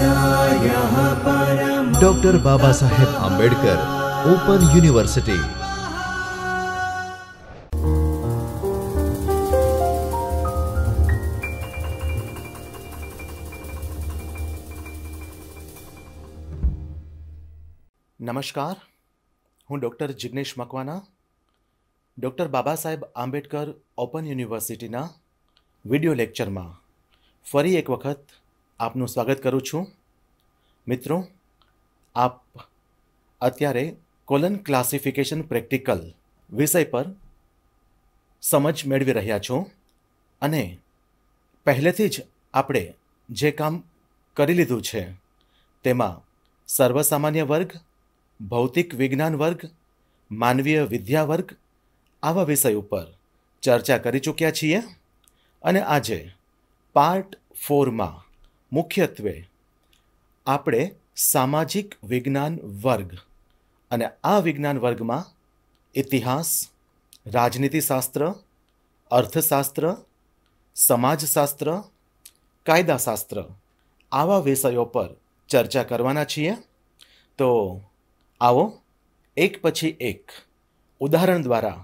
Doctor Baba Saheb Ambedkar open university નમસ્કાર હું doctor Jignesh Makwana doctor Baba Saheb Ambedkar open યુનિવર્સિટીના વિડિયો લેક્ચરમાં ફરી એક વખત આપનું સ્વાગત કરું છું મિત્રો આપ અત્યારે કોલન ક્લાસિફિકેશન પ્રેક્ટિકલ વિષય પર સમજ મેળવી રહ્યા છો અને પહેલેથી જ આપણે જે કામ કરી લીધું છે તેમાં સર્વસામાન્ય વર્ગ ભૌતિક વિજ્ઞાન વર્ગ માનવીય વિદ્યા વર્ગ આવા વિષય ઉપર ચર્ચા કરી ચૂક્યા છીએ અને આજે પાર્ટ ફોરમાં મુખ્યત્વે આપણે સામાજિક વિજ્ઞાન વર્ગ અને આ વિજ્ઞાન વર્ગમાં ઇતિહાસ રાજનીતિશાસ્ત્ર અર્થશાસ્ત્ર સમાજશાસ્ત્ર કાયદાશાસ્ત્ર આવા વિષયો પર ચર્ચા કરવાના છીએ તો આવો એક પછી એક ઉદાહરણ દ્વારા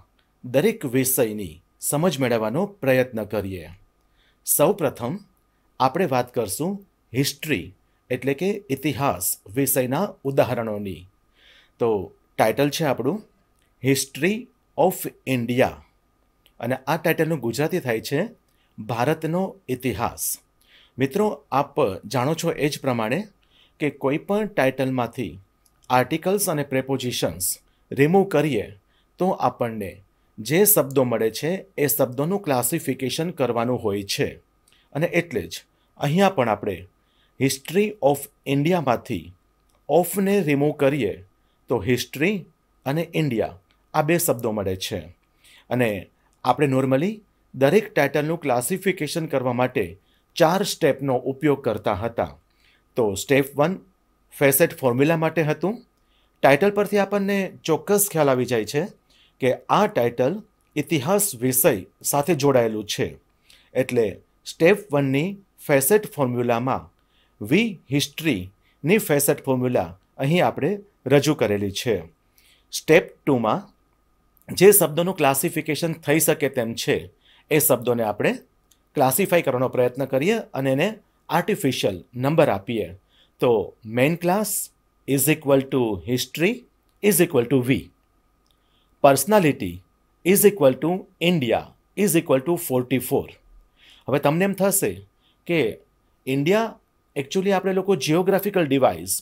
દરેક વિષયની સમજ મેળવવાનો પ્રયત્ન કરીએ સૌ પ્રથમ આપણે વાત કરશું હિસ્ટ્રી એટલે કે ઇતિહાસ વિષયના ઉદાહરણોની તો ટાઇટલ છે આપણું હિસ્ટ્રી ઓફ ઇન્ડિયા અને આ ટાઇટલનું ગુજરાતી થાય છે ભારતનો ઇતિહાસ મિત્રો આપ જાણો છો એ જ પ્રમાણે કે કોઈ પણ ટાઇટલમાંથી આર્ટિકલ્સ અને પ્રેપોઝિશન્સ રિમૂવ કરીએ તો આપણને જે શબ્દો મળે છે એ શબ્દોનું ક્લાસિફિકેશન કરવાનું હોય છે અને એટલે જ અહીંયા પણ આપણે હિસ્ટ્રી ઓફ ઇન્ડિયામાંથી ઓફને રિમૂવ કરીએ તો હિસ્ટ્રી અને ઇન્ડિયા આ બે શબ્દો મળે છે અને આપણે નોર્મલી દરેક ટાઇટલનું ક્લાસિફિકેશન કરવા માટે ચાર સ્ટેપનો ઉપયોગ કરતા હતા તો સ્ટેપ વન ફેસેટ ફોર્મ્યુલા માટે હતું ટાઇટલ પરથી આપણને ચોક્કસ ખ્યાલ આવી જાય છે કે આ ટાઇટલ ઇતિહાસ વિષય સાથે જોડાયેલું છે એટલે સ્ટેપ વનની ફેસેટ ફોર્મ્યુલામાં વી હિસ્ટ્રીની ફેસેટ ફોર્મ્યુલા અહીં આપણે રજૂ કરેલી છે સ્ટેપ ટુમાં જે શબ્દોનું ક્લાસિફિકેશન થઈ શકે તેમ છે એ શબ્દોને આપણે ક્લાસિફાય કરવાનો પ્રયત્ન કરીએ અને એને આર્ટિફિશિયલ નંબર આપીએ તો main class is equal to history is equal to V personality is equal to India is equal to forty four હવે તમને એમ થશે કે ઇન્ડિયા એકચ્યુઅલી આપણે લોકો જિયોગ્રાફિકલ ડિવાઇસ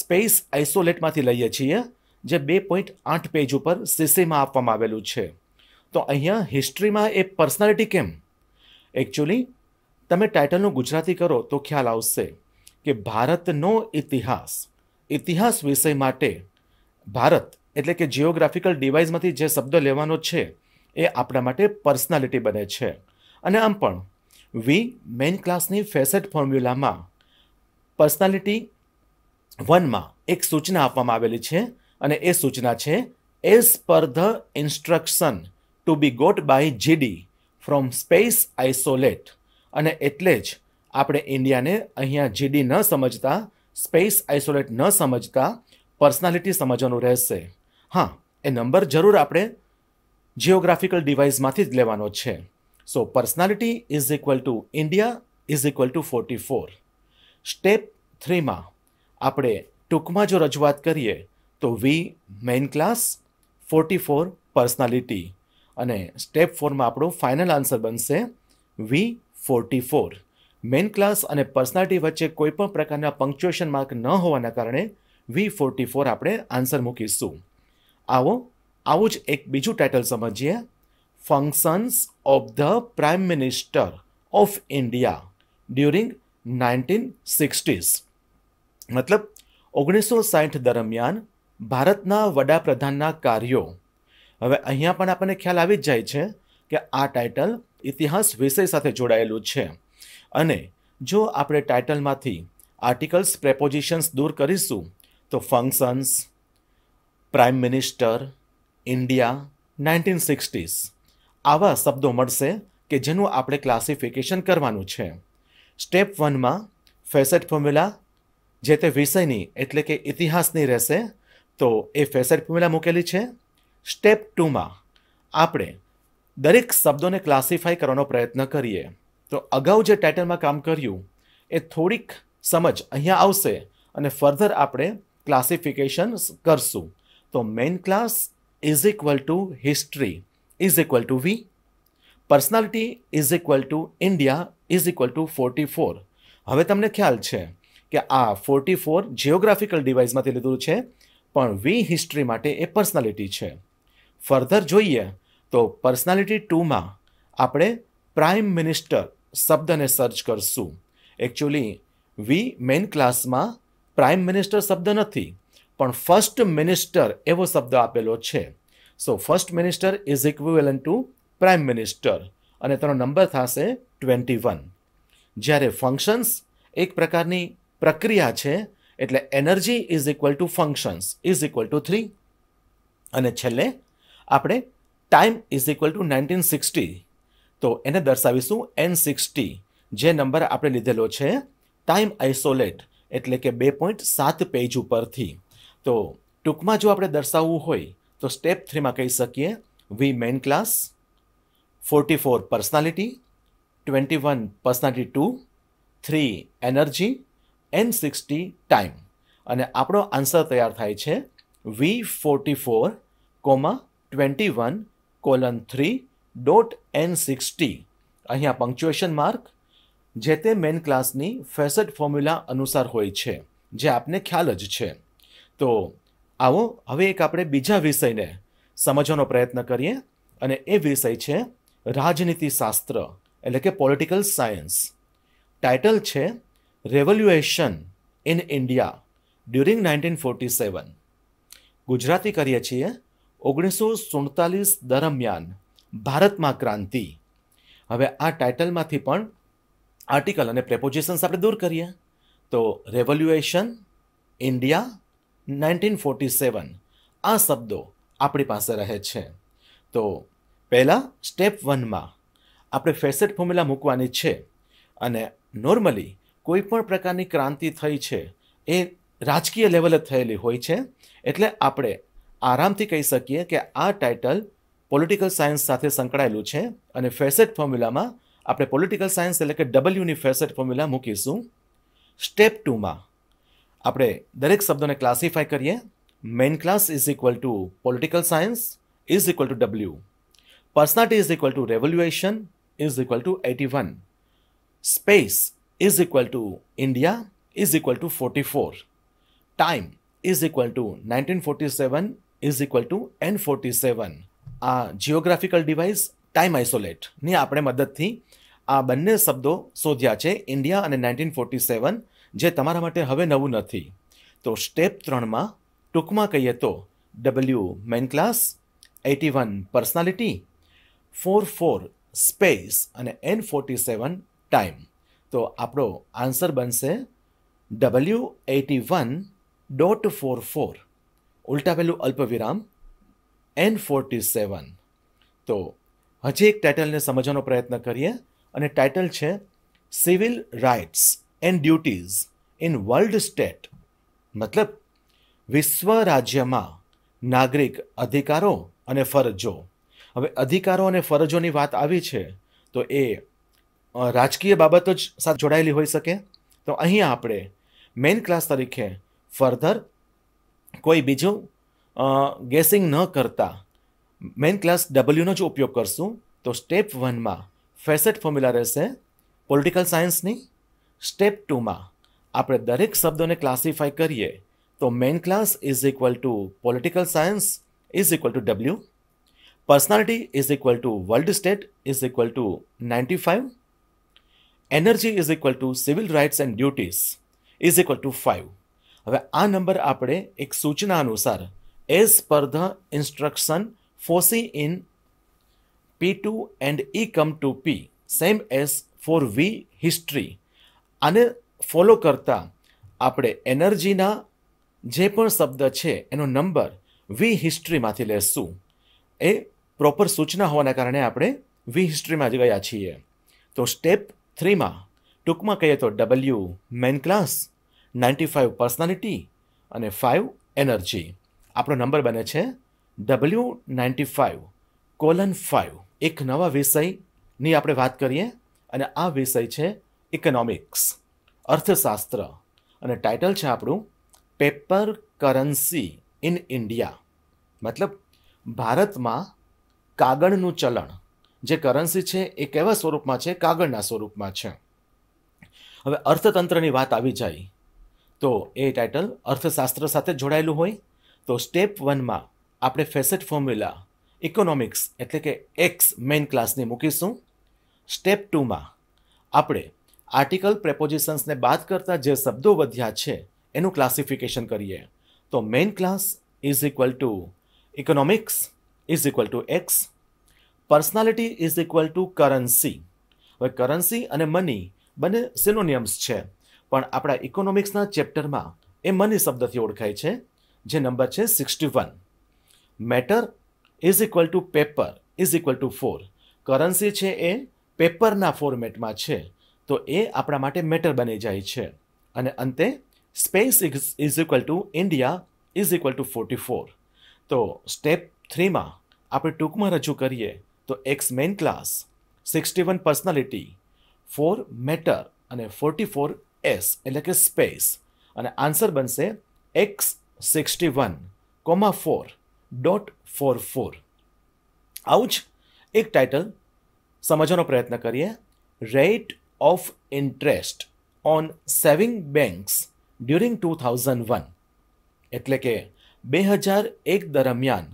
સ્પેસ આઇસોલેટમાંથી લઈએ છીએ જે બે પોઈન્ટ આઠ પેજ ઉપર સીસીમાં આપવામાં આવેલું છે તો અહીંયા હિસ્ટ્રીમાં એ પર્સનાલિટી કેમ એકચ્યુઅલી તમે ટાઇટલનું ગુજરાતી કરો તો ખ્યાલ આવશે કે ભારતનો ઇતિહાસ ઇતિહાસ વિષય માટે ભારત એટલે કે જિયોગ્રાફિકલ ડિવાઇસમાંથી જે શબ્દ લેવાનો છે એ આપણા માટે પર્સનાલિટી બને છે અને આમ પણ વી મેન ક્લાસની ફેસેટ ફોર્મ્યુલામાં પર્સનાલિટી વનમાં એક સૂચના આપવામાં આવેલી છે અને એ સૂચના છે as per the instruction to be got by GD from space isolate અને એટલે જ આપણે ઇન્ડિયાને અહીંયા જીડી ન સમજતા સ્પેસ આઇસોલેટ ન સમજતા પર્સનાલિટી સમજવાનું રહેશે હા એ નંબર જરૂર આપણે જિયોગ્રાફિકલ ડિવાઇસમાંથી જ લેવાનો છે So personality is equal to India is equal to 44. Step થ્રીમાં આપણે ટૂંકમાં જો રજૂઆત કરીએ તો V main class forty four personality અને સ્ટેપ ફોરમાં આપણો ફાઇનલ આન્સર બનશે V forty four main class અને પર્સનાલિટી વચ્ચે કોઈપણ પ્રકારના પંક્ચ્યુએશન માર્ક ન હોવાના કારણે વી ફોર્ટી ફોર આપણે આન્સર મૂકીશું આવો આવું જ એક બીજું ટાઇટલ સમજીએ functions of the prime minister of India during nineteen 1960s મતલબ ઓગણીસો સાઠ દરમિયાન ભારતના વડાપ્રધાનના કાર્યો હવે અહીંયા પણ આપણને ખ્યાલ આવી જ જાય છે કે આ ટાઇટલ ઇતિહાસ વિષય સાથે જોડાયેલું છે અને જો આપણે ટાઇટલમાંથી આર્ટિકલ્સ પ્રેપોઝિશન્સ દૂર કરીશું તો functions prime minister India nineteen sixties આવા શબ્દો મળશે કે જેનું આપણે ક્લાસિફિકેશન કરવાનું છે સ્ટેપ વનમાં ફેસેટ ફોર્મ્યુલા જે તે વિષયની એટલે કે ઇતિહાસની રહેશે તો એ ફેસેટ ફોર્મ્યુલા મૂકેલી છે સ્ટેપ ટુમાં આપણે દરેક શબ્દોને ક્લાસિફાય કરવાનો પ્રયત્ન કરીએ તો અગાઉ જે ટાઇટલમાં કામ કર્યું એ થોડીક સમજ અહીંયા આવશે અને ફર્ધર આપણે ક્લાસિફિકેશન કરશું તો main class is equal to history is equal to V. Personality is equal to India is equal to forty four હવે તમને ખ્યાલ છે કે આ ફોર્ટી ફોર જિયોગ્રાફિકલ ડિવાઇસમાંથી લીધું છે પણ વી હિસ્ટ્રી માટે એ પર્સનાલિટી છે ફર્ધર જોઈએ તો પર્સનાલિટી ટુમાં આપણે પ્રાઇમ મિનિસ્ટર શબ્દને સર્ચ કરશું એકચ્યુઅલી વી મેઇન ક્લાસમાં પ્રાઇમ મિનિસ્ટર શબ્દ નથી પણ ફર્સ્ટ મિનિસ્ટર એવો શબ્દ આપેલો છે so first minister is equivalent to prime minister અને તેનો નંબર થશે ટ્વેન્ટી વન જ્યારે ફંક્શન્સ એક પ્રકારની પ્રક્રિયા છે એટલે energy is equal to functions is equal to three અને છેલ્લે આપણે time is equal to nineteen sixty તો એને દર્શાવીશું એન સિક્સટી જે નંબર આપણે લીધેલો છે ટાઈમ આઇસોલેટ એટલે કે બે પોઈન્ટ સાત પેજ ઉપરથી તો ટૂંકમાં જો આપણે દર્શાવવું હોય તો સ્ટેપ થ્રીમાં કહી શકીએ V main class forty four personality twenty one personality two three energy N sixty time અને આપણો આન્સર તૈયાર થાય છે V forty four comma twenty one colon three dot N sixty અહીંયા પંક્ચ્યુએશન માર્ક જે તે મેન ક્લાસની ફેસટ ફોર્મ્યુલા અનુસાર હોય છે જે આપને ખ્યાલ જ છે તો આવો હવે એક આપણે બીજા વિષયને સમજવાનો પ્રયત્ન કરીએ અને એ વિષય છે રાજનીતિશાસ્ત્ર એટલે કે પોલિટિકલ સાયન્સ ટાઇટલ છે revolution in India during nineteen forty seven Gujarati કરીએ છીએ ઓગણીસો સુડતાલીસ દરમિયાન ભારતમાં ક્રાંતિ હવે આ ટાઇટલમાંથી પણ આર્ટિકલ અને પ્રેપોઝિશન્સ આપણે દૂર કરીએ તો revolution India nineteen forty seven આ શબ્દો આપણી પાસે રહે છે તો પહેલાં સ્ટેપ વનમાં આપણે ફેસેટ ફોર્મ્યુલા મૂકવાની છે અને નોર્મલી કોઈ પણ પ્રકારની ક્રાંતિ થઈ છે એ રાજકીય લેવલે થયેલી હોય છે એટલે આપણે આરામથી કહી શકીએ કે આ ટાઇટલ પોલિટિકલ સાયન્સ સાથે સંકળાયેલું છે અને ફેસેટ ફોર્મ્યુલામાં આપણે પોલિટિકલ સાયન્સ એટલે કે ડબલ્યુની ફેસેટ ફોર્મ્યુલા મૂકીશું સ્ટેપ ટુમાં આપણે દરેક શબ્દોને ક્લાસિફાય કરીએ main class is equal to political science is equal to W personality is equal to revolution is equal to eighty one space is equal to India is equal to forty four time is equal to nineteen forty seven is equal to N forty seven આ geographical device time આઇસોલેટની આપણે મદદથી આ બંને શબ્દો શોધ્યા છે India અને nineteen forty સેવન જે તમારા માટે હવે નવું નથી તો સ્ટેપ ત્રણમાં ટૂંકમાં કહીએ તો W main class eighty one personality four four space અને એન ફોર્ટી સેવન ટાઈમ તો આપણો આન્સર બનશે W eighty one dot four four ઉલટાવેલું અલ્પવિરામ એન ફોર્ટી સેવન તો હજી એક ટાઇટલને સમજવાનો પ્રયત્ન કરીએ અને ટાઇટલ છે civil rights and duties in world state મતલબ વિશ્વ રાજ્યમાં નાગરિક અધિકારો અને ફરજો હવે અધિકારો અને ફરજોની વાત આવી છે તો એ રાજકીય બાબતો જ સાથે જોડાયેલી હોઈ શકે તો અહીં આપણે મેઇન ક્લાસ તરીકે ફર્ધર કોઈ બીજું ગેસિંગ ન કરતા મેઇન ક્લાસ ડબલ્યુનો જ ઉપયોગ કરશું તો સ્ટેપ વનમાં ફેસેટ ફોર્મ્યુલા રહેશે પોલિટિકલ સાયન્સની સ્ટેપ ટુમાં આપણે દરેક શબ્દોને ક્લાસિફાય કરીએ તો main class is equal to political science is equal to W personality is equal to world state is equal to ninety five energy is equal to civil rights and duties is equal to five હવે આ number આપણે એક સૂચના અનુસાર as per the instruction foci in P two and E come two P same as for V history આને follow કરતાં આપણે એનર્જીના જે પણ શબ્દ છે એનો નંબર વી હિસ્ટ્રીમાંથી લેશું એ પ્રોપર સૂચના હોવાના કારણે આપણે વી હિસ્ટ્રીમાં જ ગયા છીએ તો સ્ટેપ થ્રીમાં ટૂંકમાં કહીએ તો W main class ninety five personality અને ફાઇવ એનર્જી આપણો નંબર બને છે W ninety five colon five એક નવા વિષયની આપણે વાત કરીએ અને આ વિષય છે ઇકોનોમિક્સ અર્થશાસ્ત્ર અને ટાઇટલ છે આપણું પેપર કરન્સી ઇન ઇન્ડિયા મતલબ ભારતમાં કાગળનું ચલણ જે કરન્સી છે એ કેવા સ્વરૂપમાં છે કાગળના સ્વરૂપમાં છે હવે અર્થતંત્રની વાત આવી જાય તો એ ટાઇટલ અર્થશાસ્ત્ર સાથે જોડાયેલું હોય તો સ્ટેપ વનમાં આપણે ફેસેટ ફોર્મ્યુલા ઇકોનોમિક્સ એટલે કે એક્સ મેઇન ક્લાસની મૂકીશું સ્ટેપ ટુમાં આપણે આર્ટિકલ પ્રેપોઝિશન્સને બાદ કરતા જે શબ્દો વધ્યા છે એનું ક્લાસિફિકેશન કરીએ તો main class is equal to economics is equal to X personality is equal to currency હવે કરન્સી અને મની બંને સિનોનિયમ્સ છે પણ આપણા ઇકોનોમિક્સના ચેપ્ટરમાં એ મની શબ્દથી ઓળખાય છે જે નંબર છે sixty one matter is equal to paper is equal to four currency છે એ પેપરના ફોર્મેટમાં છે તો એ આપણા માટે મેટર બની જાય છે અને અંતે space is is equal to India is equal to forty four તો સ્ટેપ થ્રીમાં આપણે ટૂંકમાં રજૂ કરીએ તો X main class sixty one personality four matter અને ફોર્ટી ફોર એસ એટલે કે સ્પેસ અને આન્સર બનશે X sixty one comma four dot four four આવું જ એક ટાઇટલ સમજવાનો પ્રયત્ન કરીએ rate of interest on saving on during two thousand one એટલે કે બે હજાર એક દરમિયાન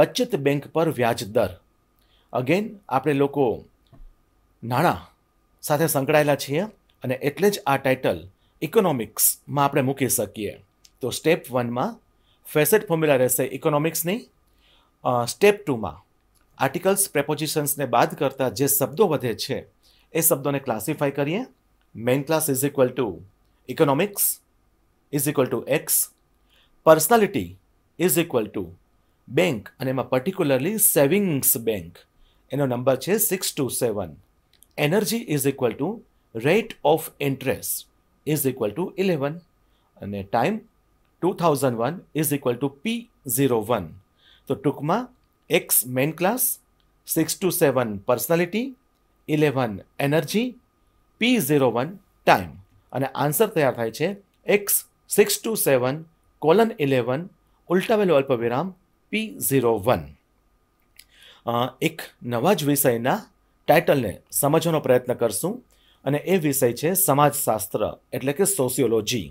બચત બેંક પર વ્યાજ દર અગેન આપણે લોકો નાણાં સાથે સંકળાયેલા છીએ અને એટલે જ આ ટાઇટલ ઇકોનોમિક્સમાં આપણે મૂકી શકીએ તો સ્ટેપ વનમાં ફેસેટ ફોર્મ્યુલા રહેશે ઇકોનોમિક્સની સ્ટેપ ટુમાં આર્ટિકલ્સ પ્રેપોઝિશન્સને બાદ કરતાં જે શબ્દો વધે છે એ શબ્દોને ક્લાસિફાય કરીએ main class is equal to economics is equal to X personality is equal to bank અને એમાં પર્ટિક્યુલરલી સેવિંગ્સ બેંક એનો નંબર છે six two seven energy is equal to rate of interest is equal to eleven અને time two thousand one is equal to P zero one તો ટૂંકમાં X main class six two seven personality eleven energy P zero one time અને answer તૈયાર થાય છે X six two seven colon eleven ઉલટાવેલું અલ્પવિરામ P zero one એક નવા જ વિષયના ટાઇટલને સમજવાનો પ્રયત્ન કરશું અને એ વિષય છે સમાજશાસ્ત્ર એટલે કે સોશિયોલોજી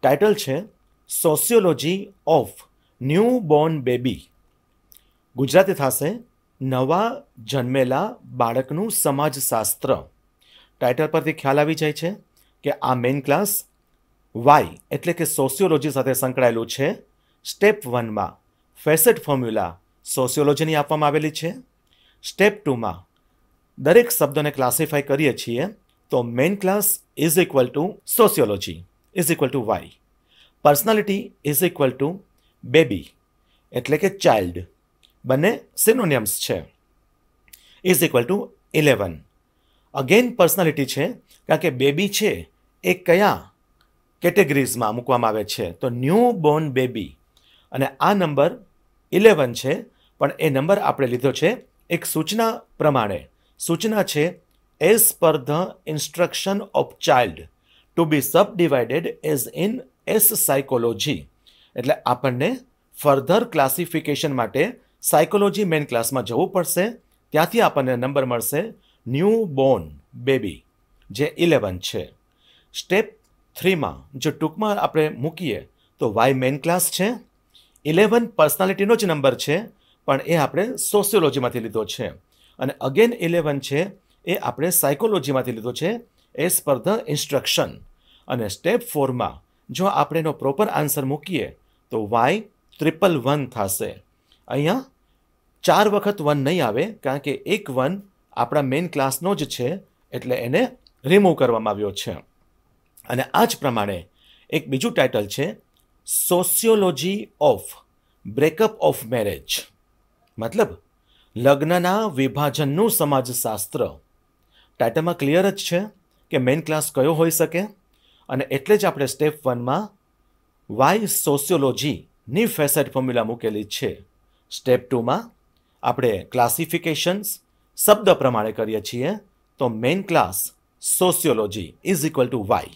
ટાઇટલ છે sociology of new born baby Gujarati થશે નવા જન્મેલા બાળકનું સમાજશાસ્ત્ર ટાઇટલ પરથી ખ્યાલ આવી જાય છે કે આ મેઇન ક્લાસ વાય એટલે કે સોશિયોલોજી સાથે સંકળાયેલું છે સ્ટેપ વનમાં ફેસેટ ફોર્મ્યુલા સોશિયોલોજીની આપવામાં આવેલી છે સ્ટેપ ટુમાં દરેક શબ્દને ક્લાસિફાય કરીએ છીએ તો main class is equal to sociology is equal to Y personality is equal to baby એટલે કે ચાઇલ્ડ બંને સિનોનિયમ્સ છે is equal to eleven again personality છે કારણ કે બેબી છે એ કયા કેટેગરીઝમાં મૂકવામાં આવે છે તો ન્યૂ બોર્ન બેબી અને આ નંબર ઇલેવન છે પણ એ નંબર આપણે લીધો છે એક સૂચના પ્રમાણે સૂચના છે as per the instruction of child to be subdivided as in S psychology એટલે આપણને ફર્ધર ક્લાસિફિકેશન માટે સાયકોલોજી મેન ક્લાસમાં જવું પડશે ત્યાંથી આપણને નંબર મળશે ન્યૂ બોર્ન બેબી જે ઇલેવન છે સ્ટેપ થ્રીમાં જો ટૂંકમાં આપણે મૂકીએ તો વાય મેન ક્લાસ છે ઇલેવન પર્સનાલિટીનો જ નંબર છે પણ એ આપણે સોશિયોલોજીમાંથી લીધો છે અને અગેન ઇલેવન છે એ આપણે સાયકોલોજીમાંથી લીધો છે એઝ પર ધ ઇન્સ્ટ્રક્શન અને સ્ટેપ ફોરમાં જો આપણે એનો પ્રોપર આન્સર મૂકીએ તો વાય ટ્રિપલ વન થશે અહીંયા ચાર વખત વન નહીં આવે કારણ કે એક વન આપણા મેઇન ક્લાસનો જ છે એટલે એને રિમૂવ કરવામાં આવ્યો છે અને આ જ પ્રમાણે એક બીજું ટાઇટલ છે sociology of breakup of marriage મતલબ લગ્નના વિભાજનનું સમાજશાસ્ત્ર ટાઇટલમાં ક્લિયર જ છે કે મેઇન ક્લાસ કયો હોઈ શકે અને એટલે જ આપણે સ્ટેપ વનમાં વાય સોશિયોલોજીની ફેસેટ ફોર્મ્યુલા મૂકેલી છે સ્ટેપ ટુમાં આપણે ક્લાસિફિકેશન્સ શબ્દ પ્રમાણે કરીએ છીએ તો main class sociology is equal to Y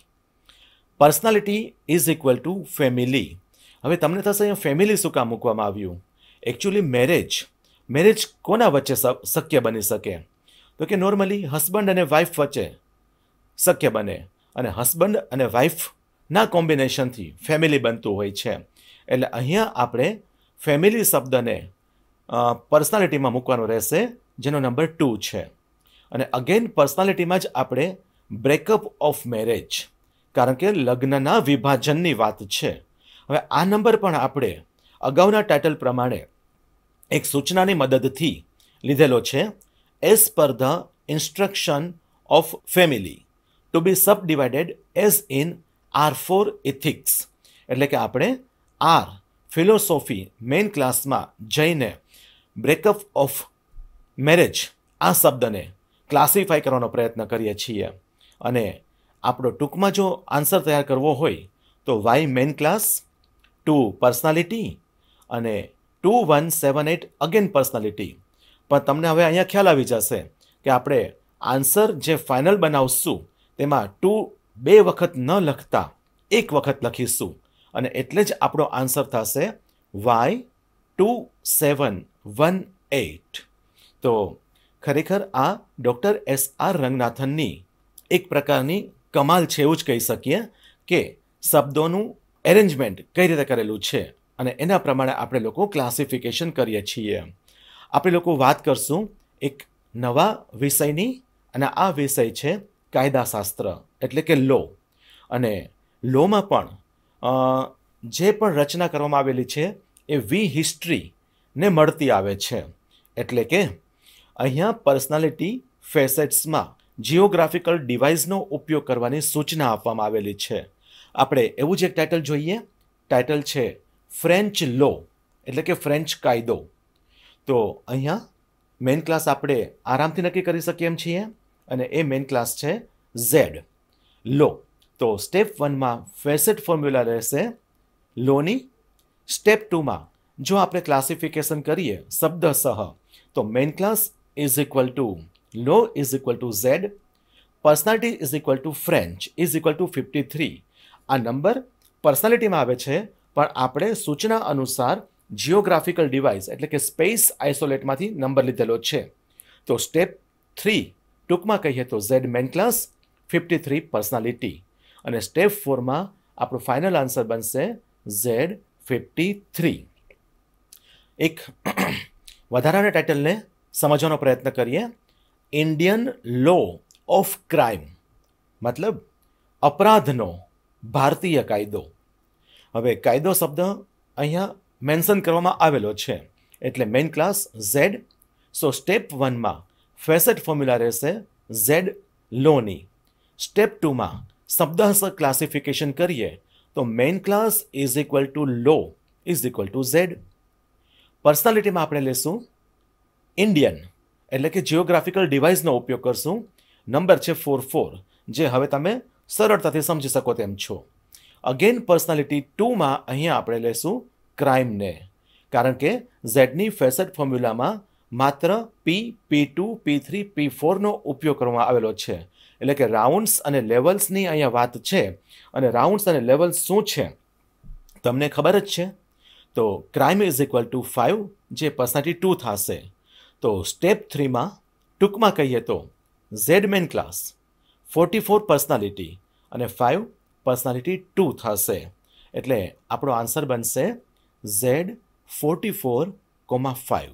personality is equal to family હવે તમને થશે અહીંયા ફેમિલી શું કામ મૂકવામાં આવ્યું એકચ્યુઅલી મેરેજ મેરેજ કોના વચ્ચે શક્ય બની શકે તો કે નોર્મલી હસબન્ડ અને વાઇફ વચ્ચે શક્ય બને અને હસબન્ડ અને વાઇફના કોમ્બિનેશનથી ફેમિલી બનતું હોય છે એટલે અહીંયા આપણે ફેમિલી શબ્દને પર્સનાલિટીમાં મૂકવાનો રહેશે જેનો નંબર ટુ છે અને અગેન પર્સનાલિટીમાં જ આપણે બ્રેકઅપ ઓફ મેરેજ કારણ કે લગ્નના વિભાજનની વાત છે હવે આ નંબર પણ આપણે અગાઉના ટાઇટલ પ્રમાણે એક સૂચનાની મદદથી લીધેલો છે as per the instruction of family to be subdivided as in R four ethics એટલે કે આપણે આર ફિલોસોફી મેઇન ક્લાસમાં જઈને બ્રેકઅપ ઓફ મેરેજ આ શબ્દને ક્લાસિફાય કરવાનો પ્રયત્ન કરીએ છીએ અને આપણો ટૂંકમાં જો આન્સર તૈયાર કરવો હોય તો Y main class two personality અને two one seven eight again personality પણ તમને હવે અહીંયા ખ્યાલ આવી જશે કે આપણે આન્સર જે ફાઇનલ બનાવશું તેમાં ટુ બે વખત ન લખતા એક વખત લખીશું અને એટલે જ આપણો આન્સર થશે Y two seven one eight તો ખરેખર આ ડૉક્ટર એસ આર રંગનાથનની એક પ્રકારની કમાલ છે એવું જ કહી શકીએ કે શબ્દોનું એરેન્જમેન્ટ કઈ રીતે કરેલું છે અને એના પ્રમાણે આપણે લોકો ક્લાસિફિકેશન કરીએ છીએ આપણે લોકો વાત કરશું એક નવા વિષયની અને આ વિષય છે કાયદાશાસ્ત્ર એટલે કે લો અને લોમાં પણ જે પણ રચના કરવામાં આવેલી છે એ વી હિસ્ટ્રી ને મળતી આવે છે એટલે કે અહીંયા પર્સનાલિટી ફેસેટ્સમાં જિયોગ્રાફિકલ ડિવાઇસનો ઉપયોગ કરવાની સૂચના આપવામાં આવેલી છે આપણે એવું જ એક ટાઇટલ જોઈએ ટાઇટલ છે ફ્રેન્ચ લો એટલે કે ફ્રેન્ચ કાયદો તો અહીંયા મેઇન ક્લાસ આપણે આરામથી નક્કી કરી શકીએ એમ છીએ અને એ મેઇન ક્લાસ છે ઝેડ લો તો સ્ટેપ વનમાં ફેસેટ ફોર્મ્યુલા રહેશે લોની સ્ટેપ ટુમાં જો આપણે ક્લાસિફિકેશન કરીએ શબ્દ સહ તો main class is equal to law is equal to Z personality is equal to French is equal to fifty three આ નંબર પર્સનાલિટીમાં આવે છે પણ આપણે સૂચના અનુસાર જિયોગ્રાફિકલ ડિવાઇસ એટલે કે સ્પેસ આઇસોલેટમાંથી નંબર લીધેલો છે તો સ્ટેપ થ્રી ટૂંકમાં કહીએ તો Z main class fifty three personality અને સ્ટેપ ફોરમાં આપણું ફાઇનલ આન્સર બનશે ઝેડ ફિફ્ટી થ્રી એક વધારાના ટાઇટલને સમજવાનો પ્રયત્ન કરીએ ઇન્ડિયન લો ઓફ ક્રાઇમ મતલબ અપરાધનો ભારતીય કાયદો હવે કાયદો શબ્દ અહીંયા મેન્શન કરવામાં આવેલો છે એટલે main class Z so step વનમાં ફેસેટ ફોર્મ્યુલા રહેશે ઝેડ લોની સ્ટેપ ટુમાં શબ્દશ ક્લાસિફિકેશન કરીએ તો main class is equal to law is equal to Z પર્સનાલિટીમાં આપણે લેશું ઇન્ડિયન એટલે કે જિયોગ્રાફિકલ ડિવાઇસનો ઉપયોગ કરશું નંબર છે ફોર ફોર જે હવે તમે સરળતાથી સમજી શકો તેમ છો અગેન પર્સનાલિટી ટુમાં અહીંયા આપણે લેશું ક્રાઇમને કારણ કે ઝેડની ફેસટ ફોર્મ્યુલામાં માત્ર પી પી ટુ પી થ્રી પી ફોરનો ઉપયોગ કરવામાં આવેલો છે એટલે કે રાઉન્ડ્સ અને લેવલ્સની અહીંયા વાત છે અને રાઉન્ડ્સ અને લેવલ્સ શું છે તમને ખબર જ છે તો crime is equal to five જે પર્સનાલિટી ટુ થશે તો સ્ટેપ થ્રીમાં ટૂંકમાં કહીએ તો Z main class forty four personality અને ફાઇવ પર્સનાલિટી ટુ થશે એટલે આપણો આન્સર બનશે Z forty four comma five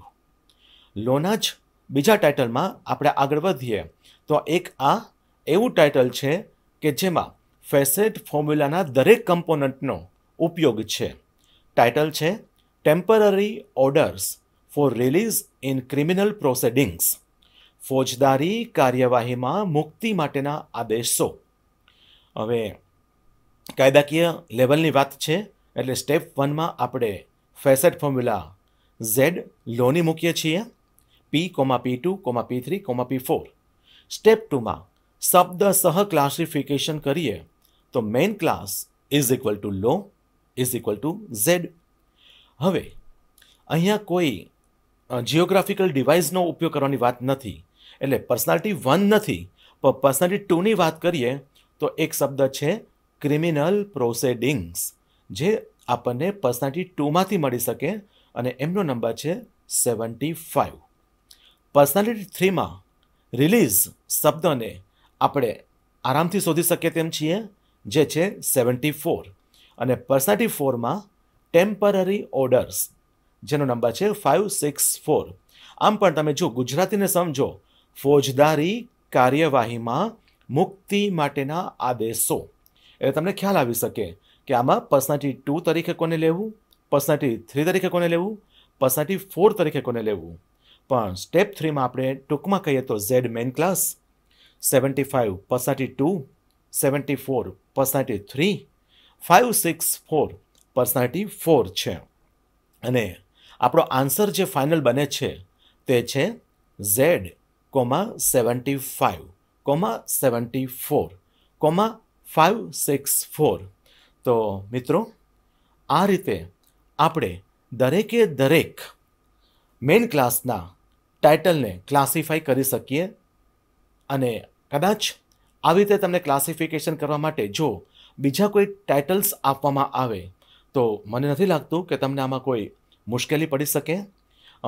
લોના જ બીજા ટાઇટલમાં આપણે આગળ વધીએ તો એક આ એવું ટાઇટલ છે કે જેમાં ફેસેટ ફોર્મ્યુલાના દરેક કમ્પોનન્ટનો ઉપયોગ છે ટાઇટલ છે temporary orders for release in criminal proceedings ફોજદારી કાર્યવાહીમાં મુક્તિ માટેના આદેશો હવે કાયદાકીય લેવલની વાત છે એટલે સ્ટેપ વનમાં આપણે ફેસેટ ફોર્મ્યુલા ઝેડ લોની મૂકીએ છીએ P comma P two comma P three comma P four step ટુમાં શબ્દ સહ ક્લાસિફિકેશન કરીએ તો main class is equal to law is equal to Z હવે અહીંયા કોઈ જિયોગ્રાફિકલ ડિવાઇસનો ઉપયોગ કરવાની વાત નથી એટલે પર્સનાલિટી વન નથી પણ પર્સનાલિટી ટુની વાત કરીએ તો એક શબ્દ છે ક્રિમિનલ પ્રોસેડિંગ્સ જે આપણને પર્સનાલિટી ટુમાંથી મળી શકે અને એમનો નંબર છે સેવન્ટી ફાઇવ પર્સનાલિટી થ્રીમાં રિલીઝ શબ્દને આપણે આરામથી શોધી શકીએ તેમ છીએ જે છે સેવન્ટી ફોર અને પર્સનાલિટી ફોરમાં ટેમ્પરરી ઓર્ડર્સ જેનો નંબર છે ફાઇવ સિક્સ ફોર આમ પણ તમે જો ગુજરાતીને સમજો ફોજદારી કાર્યવાહીમાં મુક્તિ માટેના આદેશો એટલે તમને ખ્યાલ આવી શકે કે આમાં પર્સનાલિટી ટુ તરીકે કોને લેવું પર્સનાલિટી થ્રી તરીકે કોને લેવું પર્સનાલિટી ફોર તરીકે કોને લેવું પણ સ્ટેપ થ્રીમાં આપણે ટૂંકમાં કહીએ તો Z main class seventy five personality two seventy four personality three five six four personality four છે અને આપણો આન્સર જે ફાઇનલ બને છે તે છે Z comma seventy five comma seventy four comma five six four તો મિત્રો આ રીતે આપણે દરેકે દરેક મેઇન ક્લાસના ટાઇટલને ક્લાસિફાઈ કરી શકીએ અને કદાચ આવી રીતે તમને ક્લાસિફિકેશન કરવા માટે જો બીજા કોઈ ટાઇટલ્સ આપવામાં આવે તો મને નથી લાગતું કે તમને આમાં કોઈ મુશ્કેલી પડી શકે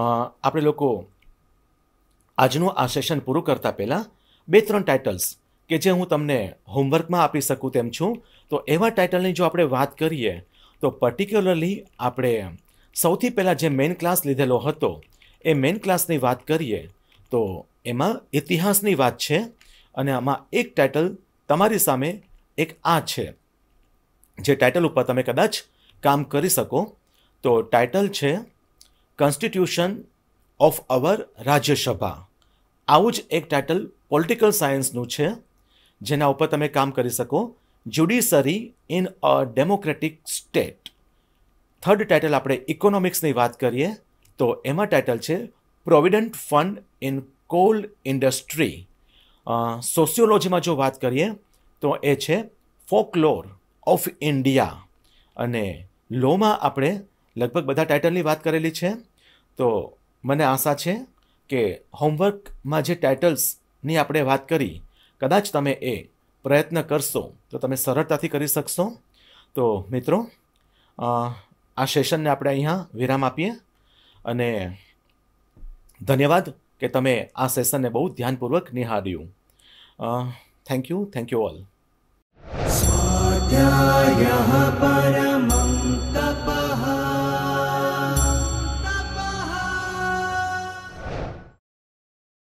આપણે લોકો આજનું આ સેશન પૂરું કરતાં પહેલાં બે ત્રણ ટાઇટલ્સ કે જે હું તમને હોમવર્કમાં આપી શકું તેમ છું તો એવા ટાઇટલની જો આપણે વાત કરીએ તો પર્ટિક્યુલરલી આપણે સૌથી પહેલાં જે મેઇન ક્લાસ લીધેલો હતો એ મેઇન ક્લાસની વાત કરીએ તો એમાં ઇતિહાસની વાત છે અને આમાં એક ટાઇટલ તમારી સામે એક આ છે જે ટાઇટલ ઉપર તમે કદાચ કામ કરી શકો તો ટાઇટલ છે કોન્સ્ટિટ્યુશન ઓફ અવર રાજ્યસભા આવું જ એક ટાઇટલ પોલિટિકલ સાયન્સનું છે જેના ઉપર તમે કામ કરી શકો judiciary in a democratic state third title આપણે ઇકોનોમિક્સની વાત કરીએ તો એમાં ટાઇટલ છે provident fund in coal industry સોશિયોલોજીમાં જો વાત કરીએ તો એ છે ફોકલોર ઓફ ઇન્ડિયા અને લોમાં આપણે લગભગ બધા ટાઇટલની વાત કરેલી છે તો મને આશા છે કે હોમવર્કમાં જે ટાઇટલ્સની આપણે વાત કરી કદાચ તમે એ પ્રયત્ન કરશો તો તમે સરળતાથી કરી શકશો તો મિત્રો આ સેશનને આપણે અહીંયા વિરામ આપીએ અને ધન્યવાદ કે તમે આ સેશનને બહુ ધ્યાનપૂર્વક નિહાળ્યું Thank you. Thank you all.